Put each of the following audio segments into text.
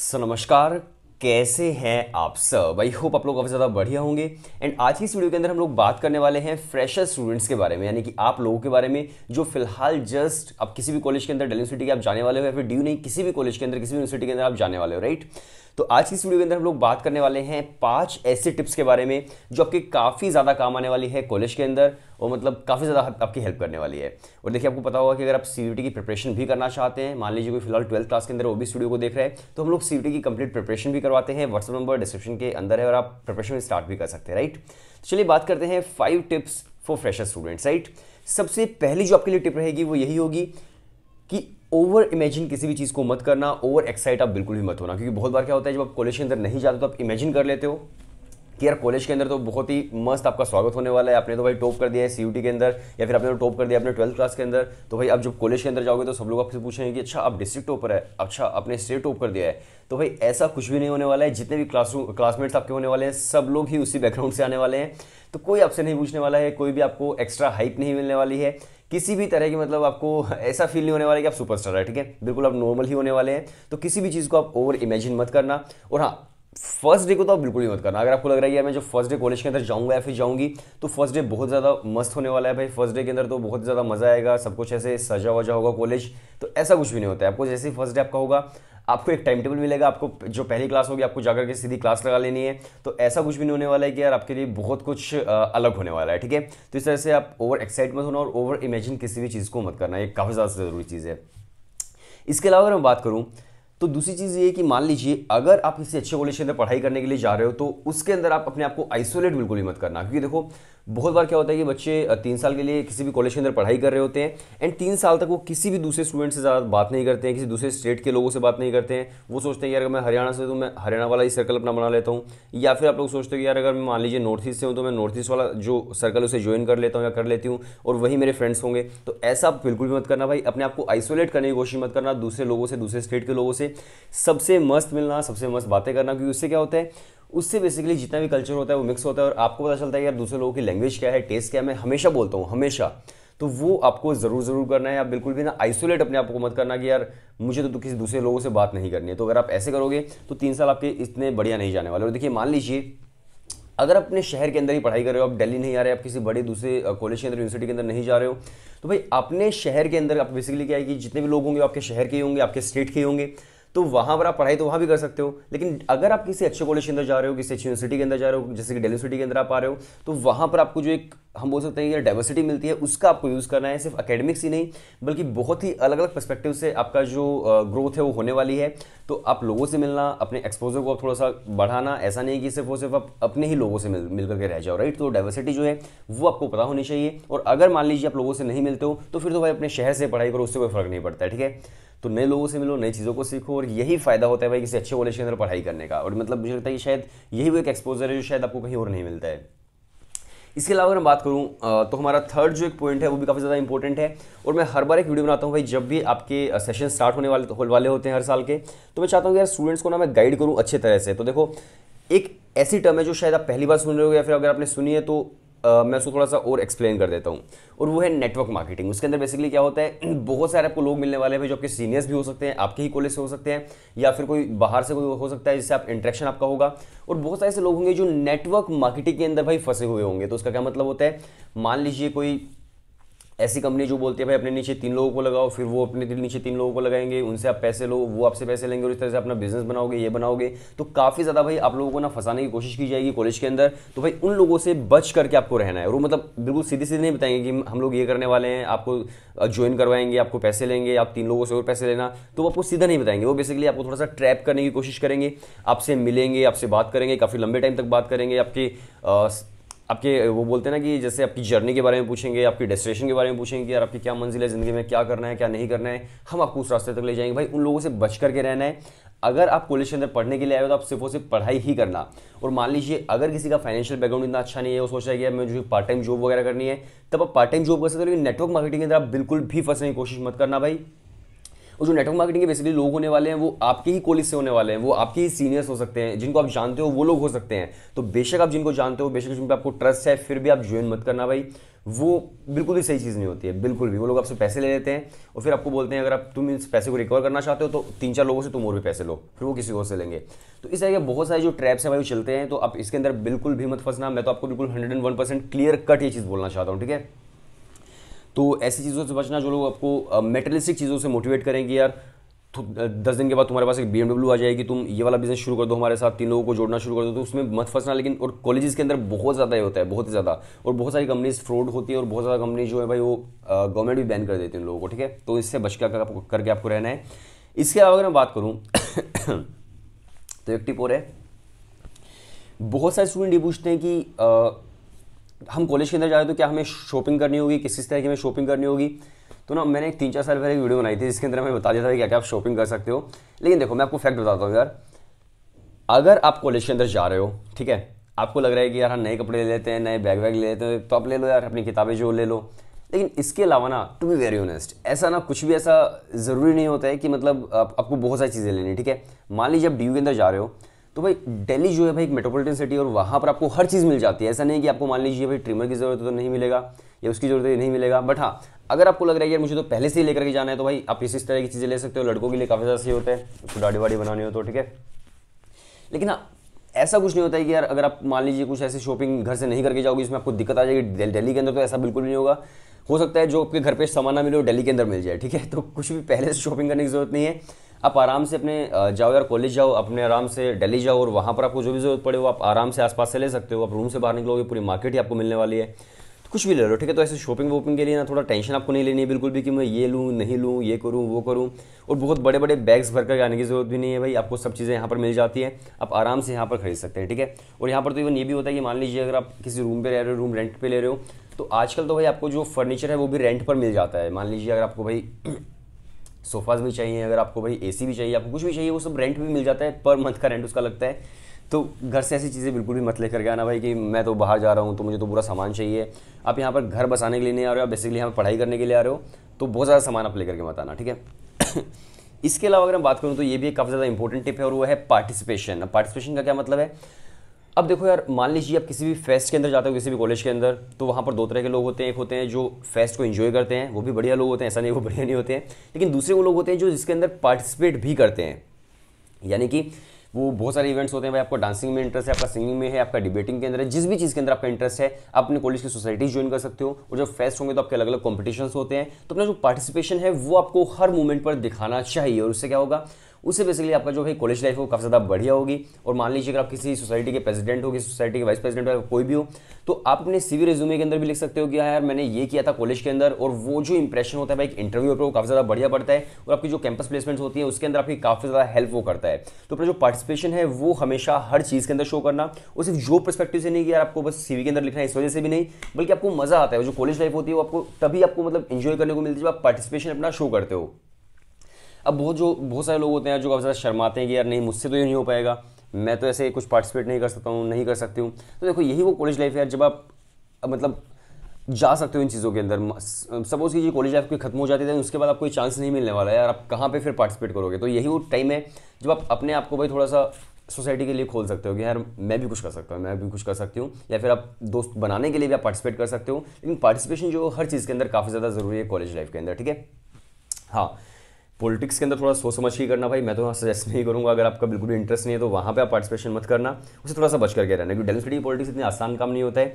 सो नमस्कार कैसे हैं आप सब आई होप आप लोग काफ़ी ज़्यादा बढ़िया होंगे एंड आज की इस वीडियो के अंदर हम लोग बात करने वाले हैं फ्रेशर स्टूडेंट्स के बारे में यानी कि आप लोगों के बारे में जो फिलहाल जस्ट आप किसी भी कॉलेज के अंदर डेली यूनिवर्सिटी के आप जाने वाले हो या फिर डी नहीं किसी भी कॉलेज के अंदर किसी भी यूनिवर्सिटी के अंदर आप जाने वाले हो राइट तो आज की वीडियो के अंदर हम लोग बात करने वाले हैं पांच ऐसे टिप्स के बारे में जो आपके काफ़ी ज़्यादा काम आने वाली है कॉलेज के अंदर और मतलब काफ़ी ज़्यादा आपकी हेल्प करने वाली है और देखिए आपको पता होगा कि अगर आप सी की प्रिपरेशन भी करना चाहते हैं मान लीजिए कोई फिलहाल ट्वेल्थ क्लास के अंदर वो भी स्टूडियो को देख रहे हैं तो हम लोग सी की कंप्लीट प्रिपरेशन भी करवाते हैं व्हाट्सअप नंबर डिस्क्रिप्शन के अंदर है और आप प्रिपरेशन स्टार्ट भी कर सकते हैं राइट तो चलिए बात करते हैं five tips for fresher students right सबसे पहली जो आपके लिए टिप रहेगी वो यही होगी कि ओवर इमेजिन किसी भी चीज़ को मत करना ओवर एक्साइट आप बिल्कुल भी मत होना क्योंकि बहुत बार क्या होता है जब आप कॉलेज के अंदर नहीं जाते तो आप इमेजिन कर लेते हो कि यार कॉलेज के अंदर तो बहुत ही मस्त आपका स्वागत होने वाला है आपने तो भाई टॉप कर दिया है सी के अंदर या फिर आपने तो टॉप कर दिया अपने ट्वेल्थ क्लास के अंदर तो भाई आप जब कॉलेज के अंदर जाओगे तो सब लोग आपसे पूछेंगे कि अच्छा आप डिस्ट्रिक्ट टॉपर है अच्छा आपने स्टेट टॉप कर दिया है तो भाई ऐसा कुछ भी नहीं होने वाला है जितने भी क्लासरूम क्लासमेट्स आपके होने वाले हैं सब लोग ही उसी बैकग्राउंड से आने वाले हैं तो कोई आपसे नहीं पूछने वाला है कोई भी आपको एक्स्ट्रा हाइप नहीं मिलने वाली है किसी भी तरह की मतलब आपको ऐसा फील नहीं होने वाला कि आप सुपरस्टार है ठीक है बिल्कुल आप नॉर्मल ही होने वाले हैं तो किसी भी चीज़ को आप ओवर इमेजिन मत करना और हाँ फर्स्ट डे को तो आप बिल्कुल ही मत करना अगर आपको लग रहा है यार मैं जो फर्स्ट डे कॉलेज के अंदर जाऊंगा या फिर जाऊंगी तो फर्स्ट डे बहुत ज़्यादा मस्त होने वाला है भाई फर्स्ट डे के अंदर तो बहुत ज़्यादा मज़ा आएगा सब कुछ ऐसे सजा वजा होगा कॉलेज तो ऐसा कुछ भी नहीं होता है आपको जैसे ही फर्स्ट डे आपका होगा आपको एक टाइम टेबल मिलेगा आपको जो पहली क्लास होगी आपको जाकर के सीधी क्लास लगा लेनी है तो ऐसा कुछ भी नहीं होने वाला है कि यार आपके लिए बहुत कुछ अलग होने वाला है ठीक है तो इस तरह से आप ओवर एक्साइट मत होना और ओवर इमेजिन किसी भी चीज़ को मत करना ये काफ़ी ज़्यादा ज़रूरी चीज़ है इसके अलावा अगर मैं बात करूँ तो दूसरी चीज़ ये कि मान लीजिए अगर आप किसी अच्छे कॉलेज के अंदर पढ़ाई करने के लिए जा रहे हो तो उसके अंदर आप अपने आप को आइसोलेट बिल्कुल ही मत करना क्योंकि देखो बहुत बार क्या होता है कि बच्चे तीन साल के लिए किसी भी कॉलेज के अंदर पढ़ाई कर रहे होते हैं एंड तीन साल तक वो किसी भी दूसरे स्टूडेंट से ज़्यादा बात नहीं करते हैं किसी दूसरे स्टेट के लोगों से बात नहीं करते हैं वो सोचते हैं यार अगर मैं हरियाणा से तो मैं हरियाणा वाला ही सर्कल अपना बना लेता हूँ या फिर आप लोग सोचते हो यार अगर मैं मान लीजिए नॉर्थ ईस्ट से हूँ तो मैं नॉर्थ ईस्ट वाला जो सर्कल उसे ज्वाइन कर लेता हूँ या कर लेती हूँ और वही मेरे फ्रेंड्स होंगे तो ऐसा आप बिल्कुल भी मत करना भाई अपने आप को आइसोलेट करने की कोशिश मत करना दूसरे लोगों से दूसरे स्टेट के लोगों से सबसे मस्त मिलना सबसे मस्त बातें करना क्योंकि उससे क्या होता है उससे बेसिकली जितना भी कल्चर होता है वो मिक्स होता है और आपको पता चलता है यार दूसरे लोगों की लैंग्वेज क्या है टेस्ट क्या है मैं हमेशा बोलता हूँ हमेशा तो वो आपको ज़रूर ज़रूर करना है आप बिल्कुल भी ना आइसोलेट अपने आप को मत करना कि यार मुझे तो, तो किसी दूसरे लोगों से बात नहीं करनी है तो अगर आप ऐसे करोगे तो तीन साल आपके इतने बढ़िया नहीं जाने वाले और देखिए मान लीजिए अगर अपने शहर के अंदर ही पढ़ाई कर रहे हो आप दिल्ली नहीं आ रहे आप किसी बड़े दूसरे कॉलेज के अंदर यूनिवर्सिटी के अंदर नहीं जा रहे हो तो भाई अपने शहर के अंदर आप बेसिकली क्या है कि जितने भी लोग होंगे आपके शहर के होंगे आपके स्टेट के होंगे तो वहाँ पर आप पढ़ाई तो वहाँ भी कर सकते हो लेकिन अगर आप किसी अच्छे कॉलेज के अंदर जा रहे हो किसी अच्छी यूनिवर्सिटी के अंदर जा रहे हो जैसे कि डेली यूनिवर्सिटी के अंदर आप आ रहे हो तो वहाँ पर आपको जो एक हम बोल सकते हैं कि डाइवर्सिटी मिलती है उसका आपको यूज़ करना है सिर्फ अकेडमिक्स ही नहीं बल्कि बहुत ही अलग अलग पर्सपेक्टिव से आपका जो ग्रोथ है वो होने वाली है तो आप लोगों से मिलना अपने एक्सपोजर को आप थोड़ा सा बढ़ाना ऐसा नहीं कि सिर्फ वो सिर्फ आप अपने ही लोगों से मिल मिल करके रह जाओ राइट तो डाइवर्सिटी जो है वो आपको पता होनी चाहिए और अगर मान लीजिए आप लोगों से नहीं मिलते हो तो फिर तो भाई अपने शहर से पढ़ाई करो उससे कोई फ़र्क नहीं पड़ता है ठीक है तो नए लोगों से मिलो नई चीज़ों को सीखो और यही फ़ायदा होता है भाई किसी अच्छे कॉलेज के अंदर पढ़ाई करने का और मतलब मुझे लगता है कि शायद यही वो एक एक्सपोजर है जो शायद आपको कहीं और नहीं मिलता है इसके अलावा अगर मैं बात करूँ तो हमारा थर्ड जो एक पॉइंट है वो भी काफ़ी ज़्यादा इंपॉर्टेंट है और मैं हर बार एक वीडियो बनाता हूँ भाई जब भी आपके सेशन स्टार्ट होने वाले होने वाले होते हैं हर साल के तो मैं चाहता हूँ यार स्टूडेंट्स को ना मैं गाइड करूँ अच्छे तरह से तो देखो एक ऐसी टर्म है जो शायद आप पहली बार सुन रहे हो या फिर अगर आपने सुनी है तो Uh, मैं उसको थोड़ा सा और एक्सप्लेन कर देता हूँ और वो है नेटवर्क मार्केटिंग उसके अंदर बेसिकली क्या होता है बहुत सारे आपको लोग मिलने वाले हैं जो आपके सीनियर्स भी हो सकते हैं आपके ही कॉलेज से हो सकते हैं या फिर कोई बाहर से कोई हो सकता है जिससे आप इंट्रैक्शन आपका होगा और बहुत सारे ऐसे लोग होंगे जो नेटवर्क मार्केटिंग के अंदर भाई फंसे हुए होंगे तो उसका क्या मतलब होता है मान लीजिए कोई ऐसी कंपनी जो बोलती है भाई अपने नीचे तीन लोगों को लगाओ फिर वो अपने नीचे तीन लोगों को लगाएंगे उनसे आप पैसे लो वो आपसे पैसे लेंगे और इस तरह से अपना बिजनेस बनाओगे ये बनाओगे तो काफ़ी ज़्यादा भाई आप लोगों को ना फंसाने की कोशिश की जाएगी कॉलेज के अंदर तो भाई उन लोगों से बच करके आपको रहना है और मतलब बिल्कुल सीधी सीधे नहीं बताएंगे कि हम लोग ये करने वाले हैं आपको ज्वाइन करवाएंगे आपको पैसे लेंगे आप तीन लोगों से और पैसे लेना तो वो आपको सीधा नहीं बताएंगे वो बेसिकली आपको थोड़ा सा ट्रैप करने की कोशिश करेंगे आपसे मिलेंगे आपसे बात करेंगे काफ़ी लंबे टाइम तक बात करेंगे आपकी आपके वो बोलते हैं ना कि जैसे आपकी जर्नी के बारे में पूछेंगे आपकी डेस्टिनेशन के बारे में पूछेंगे कि यार आपकी क्या मंजिल है ज़िंदगी में क्या करना है क्या नहीं करना है हम आपको उस रास्ते तक ले जाएंगे भाई उन लोगों से बच करके रहना है अगर आप कॉलेज के अंदर पढ़ने के लिए आए हो तो आप सिर्फ और सिर्फ पढ़ाई ही करना और मान लीजिए अगर किसी का फाइनेंशियल बैकग्राउंड इतना अच्छा नहीं है वो सोच रहा है कि मैं जो पार्ट टाइम जॉब वगैरह करनी है तब आप पार्ट टाइम जॉब कर सकते हो लेकिन नेटवर्क मार्केटिंग के अंदर आप बिल्कुल भी फंसने की कोशिश मत करना भाई और जो नेटवर्क मार्केटिंग के बेसिकली लोग होने वाले हैं वो आपके ही कॉलेज से होने वाले हैं वो आपके ही सीनियर्स हो सकते हैं जिनको आप जानते हो वो लोग हो सकते हैं तो बेशक आप जिनको जानते हो बेशक जिन पर आपको ट्रस्ट है फिर भी आप ज्वाइन मत करना भाई वो बिल्कुल भी सही चीज़ नहीं होती है बिल्कुल भी वो लोग आपसे पैसे ले लेते हैं और फिर आपको बोलते हैं अगर आप तुम इस पैसे को रिकवर करना चाहते हो तो तीन चार लोगों से तुम और भी पैसे लो फिर वो किसी और से लेंगे तो इस तरह के बहुत सारे जो ट्रैप्स हैं भाई वो चलते हैं तो आप इसके अंदर बिल्कुल भी मत फंसना मैं तो आपको बिल्कुल hundred and one percent clear cut ये चीज़ बोलना चाहता हूँ ठीक है तो ऐसी चीज़ों से बचना जो लोग आपको मेटलिस्टिक चीज़ों से मोटिवेट करेंगे यार तो, दस दिन के बाद तुम्हारे पास एक बी आ जाएगी तुम ये वाला बिजनेस शुरू कर दो हमारे साथ तीन लोगों को जोड़ना शुरू कर दो तो उसमें मत फंसना लेकिन और कॉलेजेस के अंदर बहुत ज़्यादा ये होता है बहुत ही ज़्यादा और बहुत सारी कंपनीज फ्रॉड होती है और बहुत ज़्यादा कंपनी जो है भाई वो गवर्नमेंट भी बैन कर देती है उन लोगों को ठीक है तो इससे बच कर करके आपको रहना है इसके अलावा अगर मैं बात करूँ तो एक टिप और है बहुत सारे स्टूडेंट ये पूछते हैं कि हम कॉलेज के अंदर जा रहे तो क्या हमें शॉपिंग करनी होगी किस तरह की हमें शॉपिंग करनी होगी तो ना मैंने एक तीन चार साल पहले एक वीडियो बनाई थी जिसके अंदर हमें बता दिया था कि क्या क्या आप शॉपिंग कर सकते हो लेकिन देखो मैं आपको फैक्ट बताता हूँ यार अगर आप कॉलेज के अंदर जा रहे हो ठीक है आपको लग रहा है कि यार हम नए कपड़े ले लेते हैं नए बैग वैग ले लेते हैं तो आप ले लो यार अपनी किताबें जो ले लो लेकिन इसके अलावा ना टू बी वेरी ऑनेस्ट ऐसा ना कुछ भी ऐसा ज़रूरी नहीं होता है कि मतलब आप, आपको बहुत सारी चीज़ें लेनी ठीक है मान लीजिए आप डी के अंदर जा रहे हो तो भाई दिल्ली जो है भाई एक मेट्रोपॉलिटन सिटी और वहाँ पर आपको हर चीज़ मिल जाती है ऐसा नहीं कि आपको मान लीजिए भाई ट्रिमर की ज़रूरत तो नहीं मिलेगा या उसकी ज़रूरत नहीं मिलेगा बट हाँ अगर आपको लग रहा है यार मुझे तो पहले से ही लेकर के जाना है तो भाई आप इसी तरह की चीज़ें ले सकते हो लड़कों के लिए काफ़ी ज़्यादा सही होता है उसको दाढ़ी वाड़ी बनानी हो तो ठीक है लेकिन हाँ ऐसा कुछ नहीं होता है कि यार अगर आप मान लीजिए कुछ ऐसी शॉपिंग घर से नहीं करके जाओगे इसमें आपको दिक्कत आ जाएगी दिल्ली के अंदर तो ऐसा बिल्कुल भी नहीं होगा हो सकता है जो आपके घर पे सामान ना मिले वो दिल्ली के अंदर मिल जाए ठीक है तो कुछ भी पहले से शॉपिंग करने की जरूरत नहीं है आप आराम से अपने जाओ यार कॉलेज जाओ अपने आराम से दिल्ली जाओ और वहाँ पर आपको जो भी ज़रूरत पड़े वो आप आराम से आसपास से ले सकते हो आप रूम से बाहर निकलोगे पूरी मार्केट ही आपको मिलने वाली है तो कुछ भी ले लो ठीक है तो ऐसे शॉपिंग वोपिंग के लिए ना थोड़ा टेंशन आपको नहीं लेनी है बिल्कुल भी कि मैं ये लूँ नहीं लूँ ये करूँ वो करूँ और बहुत बड़े बड़े बैग्स भर कर आने की ज़रूरत भी नहीं है भाई आपको सब चीज़ें यहाँ पर मिल जाती है आप आराम से यहाँ पर खरीद सकते हैं ठीक है और यहाँ पर तो इवन ये भी होता है कि मान लीजिए अगर आप किसी रूम पर रह रहे हो रूम रेंट पर ले रहे हो तो आजकल तो भाई आपको जो फर्नीचर है वो भी रेंट पर मिल जाता है मान लीजिए अगर आपको भाई सोफाज़ भी चाहिए अगर आपको भाई ए भी चाहिए आपको कुछ भी चाहिए वो सब रेंट भी मिल जाता है पर मंथ का रेंट उसका लगता है तो घर से ऐसी चीज़ें बिल्कुल भी मत लेकर के आना भाई कि मैं तो बाहर जा रहा हूँ तो मुझे तो पूरा सामान चाहिए आप यहाँ पर घर बसाने के लिए नहीं आ रहे हो आप बेसिकली यहाँ पर पढ़ाई करने के लिए आ रहे हो तो बहुत ज़्यादा सामान आप लेकर के मत आना ठीक है इसके अलावा अगर मैं बात करूँ तो ये भी एक काफ़ी ज़्यादा इंपॉर्टेंट टिप है और वो है पार्टिसिपेशन पार्टिसिपेशन का क्या मतलब है अब देखो यार मान लीजिए आप किसी भी फेस्ट के अंदर जाते हो किसी भी कॉलेज के अंदर तो वहाँ पर दो तरह के लोग होते हैं एक होते हैं जो फेस्ट को इन्जॉय करते हैं वो भी बढ़िया लोग होते हैं ऐसा नहीं वो बढ़िया नहीं होते हैं लेकिन दूसरे वो लोग होते हैं जो जिसके अंदर पार्टिसिपेट भी करते हैं यानी कि वो बहुत सारे इवेंट्स होते हैं भाई आपका डांसिंग में इंटरेस्ट है आपका सिंगिंग में है आपका डिबेटिंग के अंदर है जिस भी चीज़ के अंदर आपका इंटरेस्ट है आप अपने कॉलेज की सोसाइटी ज्वाइन कर सकते हो और जब फेस्ट होंगे तो आपके अलग अलग कॉम्पिटिशन होते हैं तो अपना जो पार्टिसिपेशन है वो आपको हर मोमेंट पर दिखाना चाहिए और उससे क्या होगा उससे बेसिकली आपका जो है कॉलेज लाइफ हो काफ़ी ज़्यादा बढ़िया होगी और मान लीजिए अगर आप किसी सोसाइटी के प्रेसिडेंट हो किसी सोसाइटी के वाइस प्रेसिडेंट हो कोई भी हो तो आप अपने सीवी रिज्यूमे के अंदर भी लिख सकते हो कि हाँ यार मैंने ये किया था कॉलेज के अंदर और वो जो इंप्रेशन होता है भाई इंटरव्यू पर वो काफ़ी ज़्यादा बढ़िया पड़ता है और आपकी जो कैंपस प्लेसमेंट होती है उसके अंदर आपकी काफ़ी ज़्यादा हेल्प वो करता है तो अपना जो पार्टिसिपेशन है वो हमेशा हर चीज़ के अंदर शो करना और सिर्फ जो परस्पेक्टिव से नहीं कि यार आपको बस सीवी के अंदर लिखना है इस वजह से भी नहीं बल्कि आपको मज़ा आता है जो कॉलेज लाइफ होती है वो आपको तभी आपको मतलब इन्जॉय करने को मिलती है जब आप पार्टिसिपेशन अपना शो करते हो अब बहुत जो बहुत सारे लोग होते हैं जो काफ़ी ज़्यादा शर्माते हैं कि यार नहीं मुझसे तो ये नहीं हो पाएगा मैं तो ऐसे कुछ पार्टिसिपेट नहीं कर सकता हूँ नहीं कर सकती हूँ तो देखो यही वो कॉलेज लाइफ है यार जब आप मतलब जा सकते हो इन चीज़ों के अंदर सपोज़ कीजिए कॉलेज लाइफ कोई खत्म हो जाती है उसके बाद आपको चांस नहीं मिलने वाला है यार आप कहाँ पर फिर पार्टिसिपेट करोगे तो यही वो टाइम है जब आप अपने आप को भाई थोड़ा सा सोसाइटी के लिए खोल सकते हो कि यार मैं भी कुछ कर सकता हूँ मैं भी कुछ कर सकती हूँ या फिर आप दोस्त बनाने के लिए भी आप पार्टिसिपेट कर सकते हो लेकिन पार्टिसिपेशन जो हर चीज़ के अंदर काफ़ी ज़्यादा ज़रूरी है कॉलेज लाइफ के अंदर ठीक है हाँ पॉलिटिक्स के अंदर थोड़ा सोच समझ के करना भाई मैं तो सजेस्ट नहीं करूँगा अगर आपका बिल्कुल भी इंटरेस्ट नहीं है तो वहाँ पे आप पार्टिसिपेशन मत करना उसे थोड़ा सा बच करके रहना क्योंकि डेल्ही पॉलिटिक्स इतनी आसान काम नहीं होता है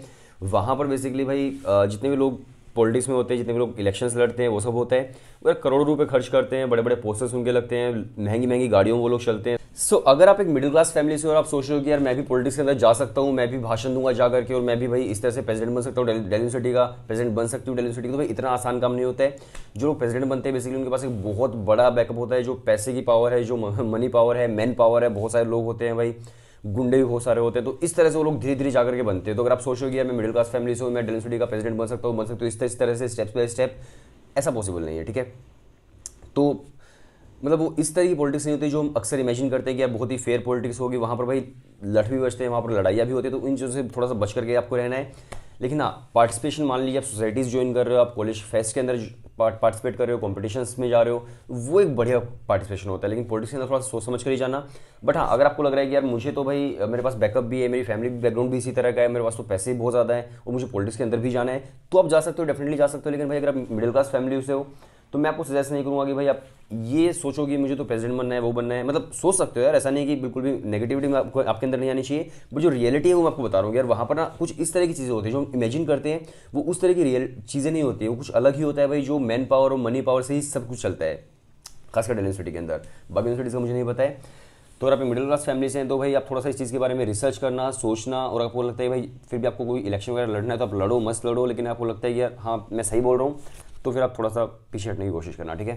वहाँ पर बेसिकली भाई जितने भी लोग पॉलिटिक्स में होते हैं जितने भी लोग इलेक्शंस लड़ते हैं वो सब होता है वो करोड़ों रुपए खर्च करते हैं बड़े बड़े पोस्टर्स उनके लगते हैं महंगी महंगी गाड़ियों वो लोग चलते हैं सो so, अगर आप एक मिडिल क्लास फैमिली से और आप सोच रहे हो कि यार मैं भी पॉलिटिक्स के अंदर जा सकता हूँ मैं भी भाषण दूंगा जा करके और मैं भी भाई इस तरह से प्रेसिडेंट बन सकता हूँ डेली यूनिवर्सिटी का प्रेसिडेंट बन सकती हूँ डेली यूनिवर्सिटी का तो भाई इतना आसान काम नहीं होता है जो लोग प्रेसिडेंट बनते हैं बेसिकली उनके पास एक बहुत बड़ा बैकअप होता है जो पैसे की पावर है जो मनी पावर है मैन पावर है बहुत सारे लोग होते हैं भाई गुंडे भी बहुत सारे होते हैं तो इस तरह से वो लोग धीरे धीरे जाकर के बनते हैं तो अगर आप सोचो कि मैं मिडिल क्लास फैमिली से हूँ मैं सिटी का प्रेसिडेंट बन सकता हूँ बन सकता हूँ इस तरह इस तरह से स्टेप बाय स्टेप ऐसा पॉसिबल नहीं है ठीक है तो मतलब वो इस तरह की पॉलिटिक्स नहीं होती जो हम अक्सर इमेजिन करते हैं कि आप बहुत ही फेयर पॉलिटिक्स होगी वहाँ पर भाई लठ भी बचते हैं वहाँ पर लड़ाइयाँ भी होती है तो इन चीज़ों से थोड़ा सा बच करके आपको रहना है लेकिन हाँ पार्टिसिपेशन मान लीजिए आप सोसाइटीज़ ज्वाइन कर रहे हो आप कॉलेज फेस्ट के अंदर पार्टिसिपेट कर रहे हो कॉम्पिटिशन्स में जा रहे हो वो एक बढ़िया पार्टिसिपेशन होता है लेकिन पॉलिटिक्स के अंदर थोड़ा सोच समझ कर ही जाना बट हाँ अगर आपको लग रहा है कि यार मुझे तो भाई मेरे पास बैकअप भी है मेरी फैमिली बैकग्राउंड भी इसी तरह का है मेरे पास तो पैसे भी बहुत ज़्यादा है और मुझे पॉलिटिक्स के अंदर भी जाना है तो आप जा सकते हो डेफिनेटली जा सकते हो लेकिन भाई अगर आप मिडिल क्लास फैमिली से हो तो मैं आपको सजेस्ट नहीं करूँगा कि भाई आप ये सोचो कि मुझे तो प्रेसिडेंट बनना है वो बनना है मतलब सोच सकते हो यार ऐसा नहीं कि बिल्कुल भी नेगेटिविटी में आपको आपके अंदर नहीं आनी चाहिए बट जो रियलिटी है वो मैं आपको बता रहा हूँ यार वहाँ पर ना कुछ इस तरह की चीज़ें होती है जो हम इमेजिन करते हैं वो उस तरह की रियल चीज़ें नहीं होती है वो कुछ अलग ही होता है भाई जो मैन पावर और मनी पावर से ही सब कुछ चलता है खासकर डेली यूनिवर्सिटी के अंदर बाकी यूनिवर्सिटीज़ का मुझे नहीं पता है तो अगर आप मिडिल क्लास फैमिली से हैं तो भाई आप थोड़ा सा इस चीज़ के बारे में रिसर्च करना सोचना और आपको लगता है भाई फिर भी आपको कोई इलेक्शन वगैरह लड़ना है तो आप लड़ो मस्त लड़ो लेकिन आपको लगता है यार हाँ मैं सही बोल रहा हूँ तो फिर आप थोड़ा सा पीछे हटने की कोशिश करना ठीक है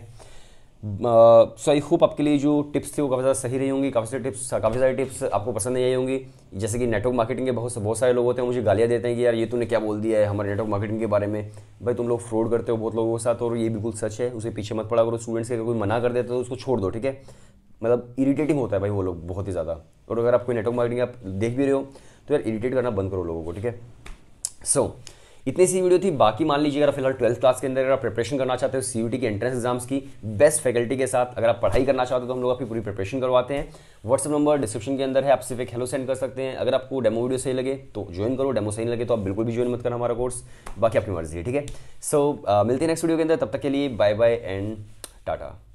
सो आई होप आपके लिए जो टिप्स थे वो काफ़ी ज़्यादा सही रही होंगी काफ़ी सारी टिप्स काफ़ी सारी टिप्स आपको पसंद नहीं आई होंगी जैसे कि नेटवर्क मार्केटिंग के बहुत बहुत सारे लोग होते हैं मुझे गालियाँ देते हैं कि यार ये तूने क्या बोल दिया है हमारे नेटवर्क मार्केटिंग के बारे में भाई तुम लोग फ्रॉड करते हो बहुत लोगों के साथ और ये बिल्कुल सच है उसे पीछे मत पड़ा करो स्टूडेंट्स के अगर कोई मना कर देता है तो उसको छोड़ दो ठीक है मतलब इरीटेटिंग होता है भाई वो लोग बहुत ही ज़्यादा और अगर आप कोई नेटवर्क मार्केटिंग आप देख भी रहे हो तो यार इरीटेट करना बंद करो लोगों को ठीक है सो so, इतनी सी वीडियो थी बाकी मान लीजिए अगर फिलहाल ट्वेल्थ क्लास के अंदर अगर आप प्रिपरेशन करना चाहते हो सी के एंट्रेंस एग्जाम्स की बेस्ट फैकल्टी के साथ अगर आप पढ़ाई करना चाहते हो तो हम लोग आपकी पूरी प्रिपरेशन करवाते हैं व्हाट्सअप नंबर डिस्क्रिप्शन के अंदर है आप सिर्फ एक हेलो सेंड कर सकते हैं अगर आपको डेमो वीडियो सही लगे तो ज्वाइन करो डेमो सही लगे तो आप बिल्कुल भी ज्वाइन मत करना हमारा कोर्स बाकी आपकी मर्जी है ठीक है सो uh, मिलते हैं नेक्स्ट वीडियो के अंदर तब तक के लिए बाय बाय एंड टाटा